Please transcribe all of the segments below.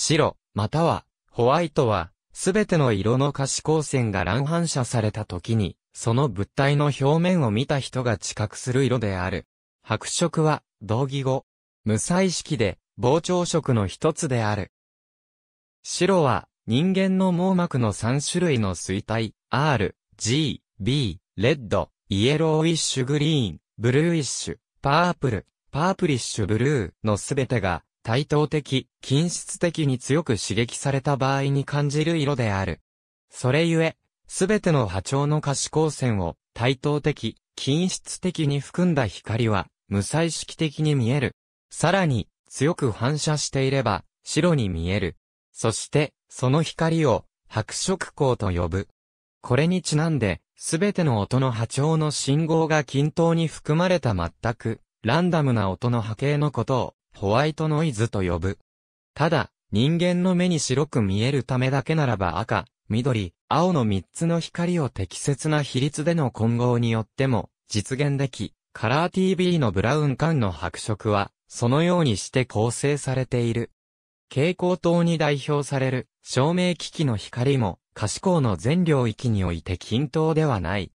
白、または、ホワイトは、すべての色の可視光線が乱反射された時に、その物体の表面を見た人が知覚する色である。白色は、同義語。無彩色で、膨張色の一つである。白は、人間の網膜の3種類の水体、R、G、B、レッド、イエローイッシュグリーン、ブルーイッシュ、パープル、パープリッシュブルーのすべてが、対等的、均質的に強く刺激された場合に感じる色である。それゆえ、すべての波長の可視光線を対等的、均質的に含んだ光は無彩色的に見える。さらに、強く反射していれば白に見える。そして、その光を白色光と呼ぶ。これにちなんで、すべての音の波長の信号が均等に含まれた全く、ランダムな音の波形のことを、ホワイトノイズと呼ぶ。ただ、人間の目に白く見えるためだけならば赤、緑、青の3つの光を適切な比率での混合によっても実現でき、カラー TV のブラウン管の白色は、そのようにして構成されている。蛍光灯に代表される照明機器の光も可視光の全領域において均等ではない。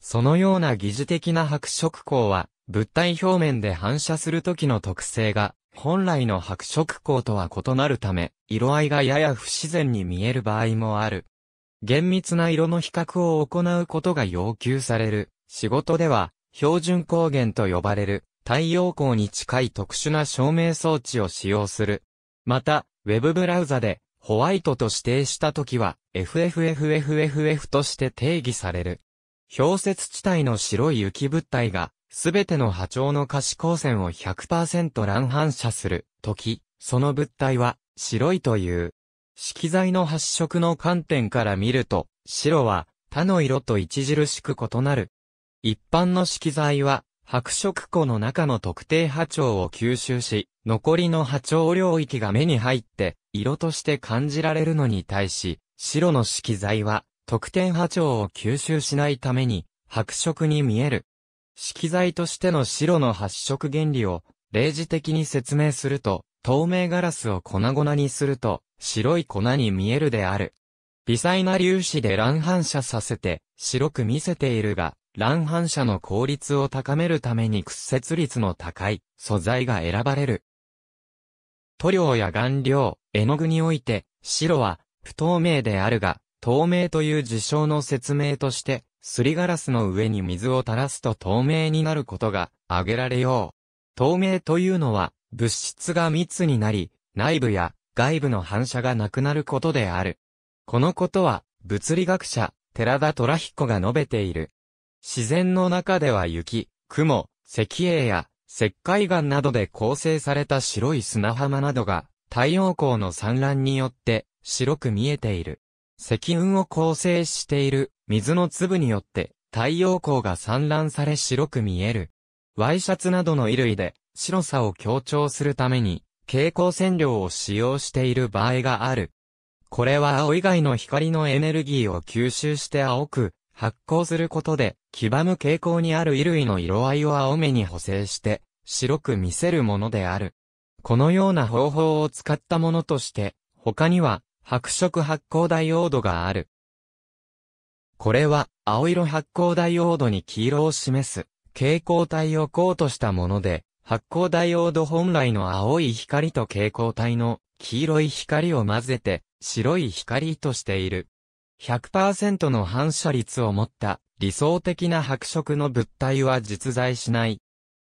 そのような疑似的な白色光は物体表面で反射するときの特性が本来の白色光とは異なるため、色合いがやや不自然に見える場合もある。厳密な色の比較を行うことが要求される。仕事では、標準光源と呼ばれる、太陽光に近い特殊な照明装置を使用する。また、ウェブブラウザで、ホワイトと指定した時は、FFFFFF として定義される。氷雪地帯の白い雪物体が、すべての波長の可視光線を100%乱反射するとき、その物体は白いという。色彩の発色の観点から見ると、白は他の色と著しく異なる。一般の色彩は白色庫の中の特定波長を吸収し、残りの波長領域が目に入って、色として感じられるのに対し、白の色彩は、特定波長を吸収しないために、白色に見える。色材としての白の発色原理を例示的に説明すると、透明ガラスを粉々にすると、白い粉に見えるである。微細な粒子で乱反射させて、白く見せているが、乱反射の効率を高めるために屈折率の高い素材が選ばれる。塗料や顔料、絵の具において、白は不透明であるが、透明という事象の説明として、すりガラスの上に水を垂らすと透明になることが挙げられよう。透明というのは、物質が密になり、内部や外部の反射がなくなることである。このことは、物理学者、寺田虎彦が述べている。自然の中では雪、雲、石英や石灰岩などで構成された白い砂浜などが太陽光の散乱によって白く見えている。石雲を構成している水の粒によって太陽光が散乱され白く見える。ワイシャツなどの衣類で白さを強調するために蛍光染料を使用している場合がある。これは青以外の光のエネルギーを吸収して青く発光することで黄ばむ傾向にある衣類の色合いを青目に補正して白く見せるものである。このような方法を使ったものとして他には白色発光ダイオードがある。これは、青色発光ダイオードに黄色を示す、蛍光体をコートしたもので、発光ダイオード本来の青い光と蛍光体の黄色い光を混ぜて、白い光としている。100%の反射率を持った理想的な白色の物体は実在しない。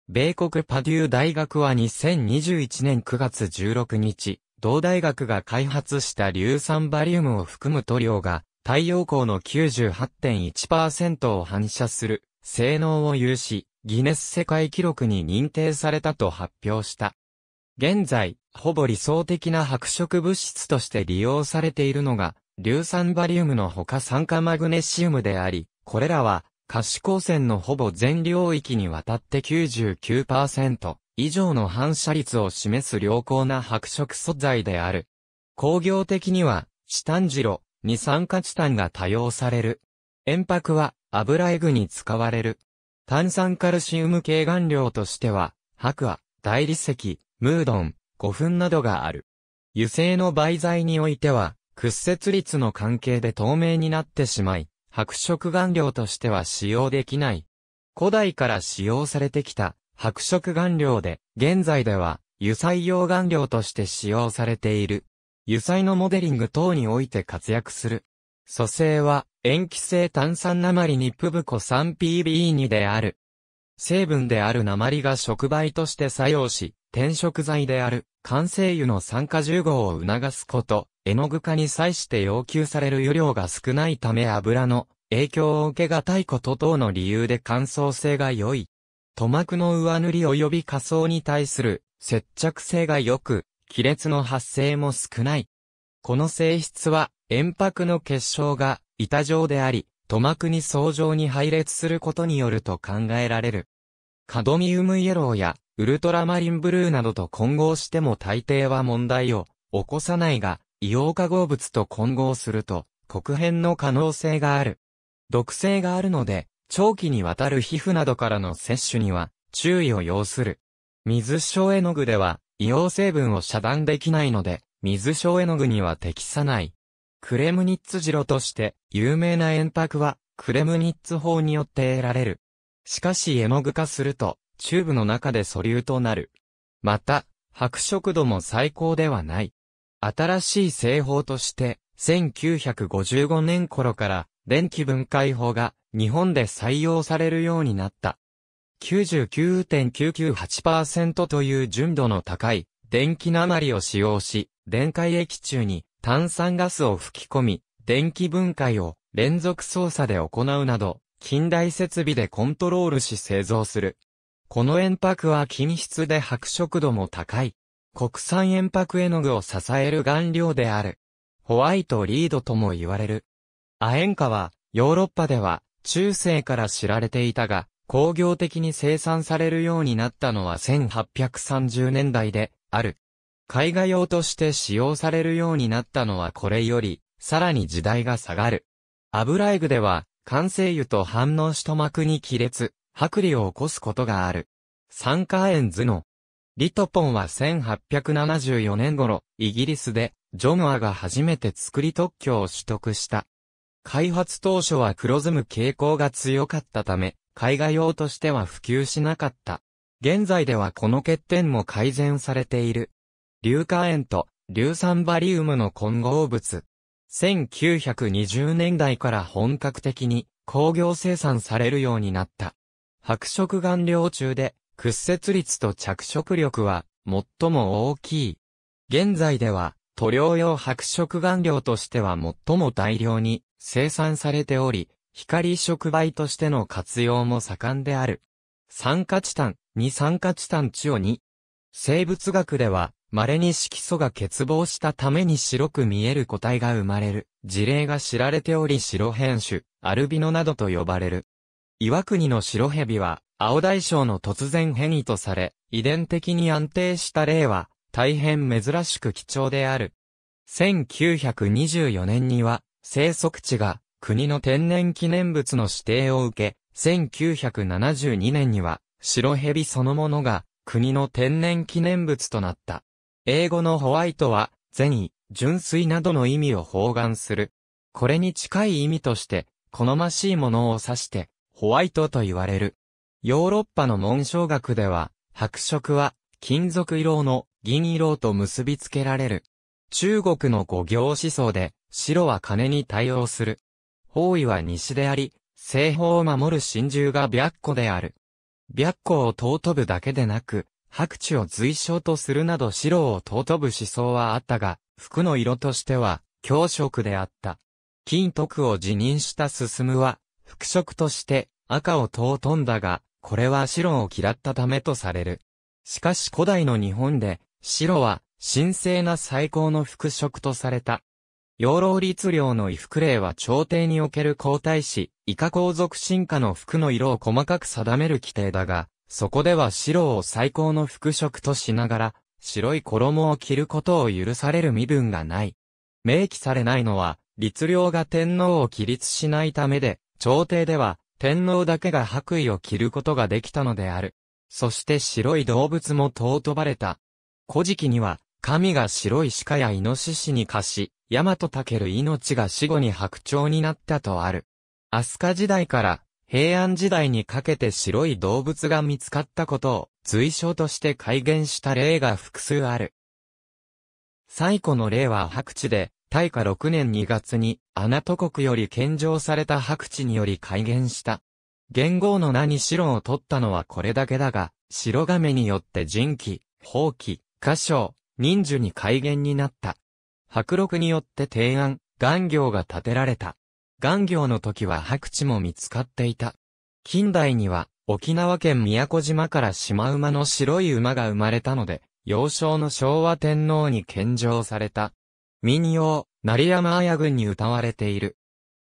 米国パデュー大学は2021年9月16日、同大学が開発した硫酸バリウムを含む塗料が太陽光の98.1%を反射する性能を有し、ギネス世界記録に認定されたと発表した。現在、ほぼ理想的な白色物質として利用されているのが、硫酸バリウムのほか酸化マグネシウムであり、これらは、可視光線のほぼ全領域にわたって99%以上の反射率を示す良好な白色素材である。工業的には、チタンジロ、二酸化チタンが多用される。塩白は油絵具に使われる。炭酸カルシウム系顔料としては、白亜、大理石、ムードン、古墳などがある。油性の媒材においては、屈折率の関係で透明になってしまい、白色顔料としては使用できない。古代から使用されてきた白色顔料で、現在では油彩用顔料として使用されている。油彩のモデリング等において活躍する。蘇生は、塩基性炭酸鉛にプブコ 3PB2 である。成分である鉛が触媒として作用し、転色剤である、完成油の酸化重合を促すこと、絵の具化に際して要求される油量が少ないため油の影響を受けがたいこと等の理由で乾燥性が良い。塗膜の上塗り及び仮想に対する接着性が良く、亀裂の発生も少ない。この性質は、塩白の結晶が板状であり、塗膜に層状に配列することによると考えられる。カドミウムイエローやウルトラマリンブルーなどと混合しても大抵は問題を起こさないが、硫黄化合物と混合すると、黒変の可能性がある。毒性があるので、長期にわたる皮膚などからの摂取には注意を要する。水晶絵の具では、硫黄成分を遮断できないので、水小絵の具には適さない。クレムニッツジロとして有名な円卓はクレムニッツ法によって得られる。しかし絵の具化するとチューブの中で素粒となる。また、白色度も最高ではない。新しい製法として1955年頃から電気分解法が日本で採用されるようになった。99.998%という純度の高い電気鉛を使用し、電解液中に炭酸ガスを吹き込み、電気分解を連続操作で行うなど、近代設備でコントロールし製造する。この塩箔は均質で白色度も高い。国産塩箔絵の具を支える顔料である。ホワイトリードとも言われる。ア塩化は、ヨーロッパでは、中世から知られていたが、工業的に生産されるようになったのは1830年代である。絵画用として使用されるようになったのはこれより、さらに時代が下がる。油絵具では、完成油と反応し塗膜に亀裂、剥離を起こすことがある。酸化塩図の。リトポンは1874年頃、イギリスで、ジョムアが初めて作り特許を取得した。開発当初は黒ずむ傾向が強かったため、絵画用としては普及しなかった。現在ではこの欠点も改善されている。硫化塩と硫酸バリウムの混合物。1920年代から本格的に工業生産されるようになった。白色顔料中で屈折率と着色力は最も大きい。現在では塗料用白色顔料としては最も大量に生産されており、光触媒としての活用も盛んである。酸化チタン、二酸化チタンチオ2。生物学では、稀に色素が欠乏したために白く見える個体が生まれる事例が知られており白変種、アルビノなどと呼ばれる。岩国の白蛇は、青大将の突然変異とされ、遺伝的に安定した例は、大変珍しく貴重である。1924年には、生息地が国の天然記念物の指定を受け、1972年には、白蛇そのものが、国の天然記念物となった。英語のホワイトは、善意、純粋などの意味を包含する。これに近い意味として、好ましいものを指して、ホワイトと言われる。ヨーロッパの紋章学では、白色は、金属色の銀色と結びつけられる。中国の五行思想で、白は金に対応する。王位は西であり、西方を守る神獣が白虎である。白虎を尊ぶだけでなく、白地を随称とするなど白を尊ぶ思想はあったが、服の色としては、強色であった。金徳を辞任した進は、服飾として赤を尊んだが、これは白を嫌ったためとされる。しかし古代の日本で、白は神聖な最高の服飾とされた。養老律令の衣服令は朝廷における皇太子、以下皇族進化の服の色を細かく定める規定だが、そこでは白を最高の服飾としながら、白い衣を着ることを許される身分がない。明記されないのは、律令が天皇を起立しないためで、朝廷では、天皇だけが白衣を着ることができたのである。そして白い動物も尊ばれた。古事記には、神が白い鹿やイノシシに貸し、ヤマトタケル命が死後に白鳥になったとある。飛鳥時代から平安時代にかけて白い動物が見つかったことを随所として改元した例が複数ある。最古の例は白地で、大化6年2月に、アナト国より献上された白地により改元した。元号の名に白を取ったのはこれだけだが、白亀によって人気、放棄、歌唱、忍樹に改元になった。白禄によって提案、岩行が建てられた。岩行の時は白地も見つかっていた。近代には、沖縄県宮古島から島馬の白い馬が生まれたので、幼少の昭和天皇に献上された。民謡、成山綾軍に歌われている。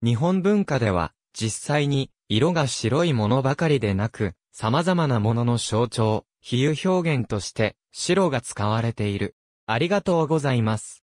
日本文化では、実際に、色が白いものばかりでなく、様々なものの象徴、比喩表現として、白が使われている。ありがとうございます。